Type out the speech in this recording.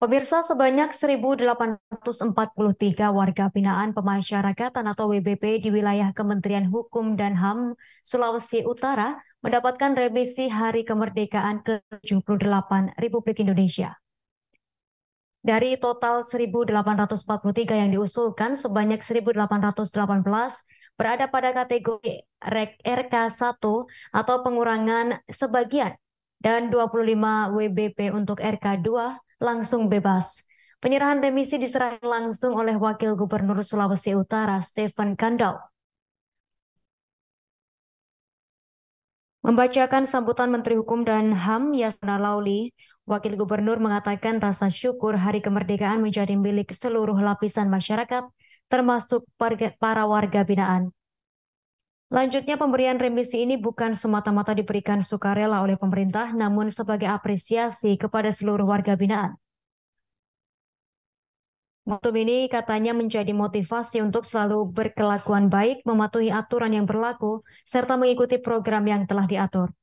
Pemirsa sebanyak 1.843 warga binaan pemasyarakatan atau WBP di wilayah Kementerian Hukum dan HAM Sulawesi Utara mendapatkan remisi Hari Kemerdekaan ke-78 Republik Indonesia. Dari total 1.843 yang diusulkan, sebanyak 1.818 berada pada kategori RK1 atau pengurangan sebagian dan 25 WBP untuk RK2 langsung bebas. Penyerahan remisi diserahkan langsung oleh Wakil Gubernur Sulawesi Utara, Stephen Kandau. Membacakan sambutan Menteri Hukum dan HAM Yasna Lauli, Wakil Gubernur mengatakan rasa syukur hari kemerdekaan menjadi milik seluruh lapisan masyarakat, termasuk para warga binaan. Lanjutnya pemberian remisi ini bukan semata-mata diberikan sukarela oleh pemerintah, namun sebagai apresiasi kepada seluruh warga binaan. Waktu ini katanya menjadi motivasi untuk selalu berkelakuan baik, mematuhi aturan yang berlaku, serta mengikuti program yang telah diatur.